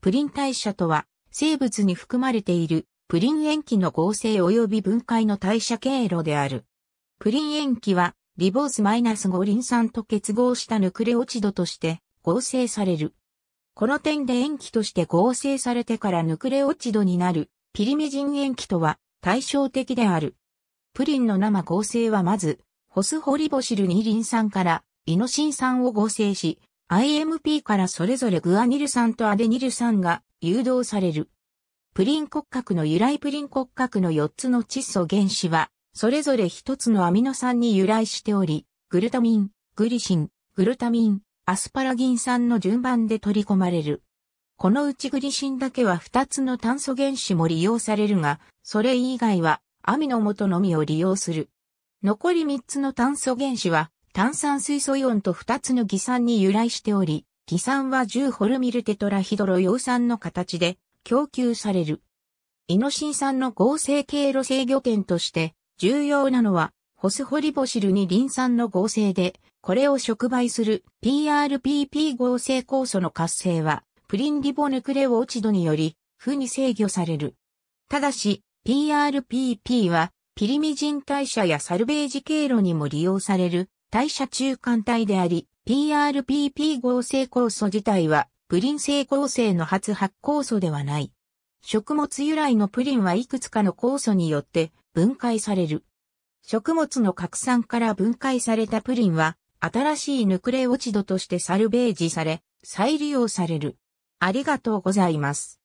プリン代謝とは、生物に含まれているプリン塩基の合成及び分解の代謝経路である。プリン塩基は、リボースマイナス -5 リン酸と結合したヌクレオチドとして合成される。この点で塩基として合成されてからヌクレオチドになるピリメジン塩基とは対照的である。プリンの生合成はまず、ホスホリボシル2リン酸からイノシン酸を合成し、IMP からそれぞれグアニル酸とアデニル酸が誘導される。プリン骨格の由来プリン骨格の4つの窒素原子は、それぞれ1つのアミノ酸に由来しており、グルタミン、グリシン、グルタミン、アスパラギン酸の順番で取り込まれる。このうちグリシンだけは2つの炭素原子も利用されるが、それ以外はアミノ元のみを利用する。残り3つの炭素原子は炭酸水素イオンと2つの偽酸に由来しており、偽酸は10ホルミルテトラヒドロ葉酸の形で供給される。イノシン酸の合成経路制御点として重要なのは、ホスホリボシルにリン酸の合成で、これを触媒する PRPP 合成酵素の活性は、プリンリボヌクレオチドにより、負に制御される。ただし、PRPP は、ピリミジン代謝やサルベージ経路にも利用される代謝中間体であり、PRPP 合成酵素自体は、プリン性合成の初発酵素ではない。食物由来のプリンはいくつかの酵素によって分解される。食物の拡散から分解されたプリンは、新しいヌクレオチドとしてサルベージされ、再利用される。ありがとうございます。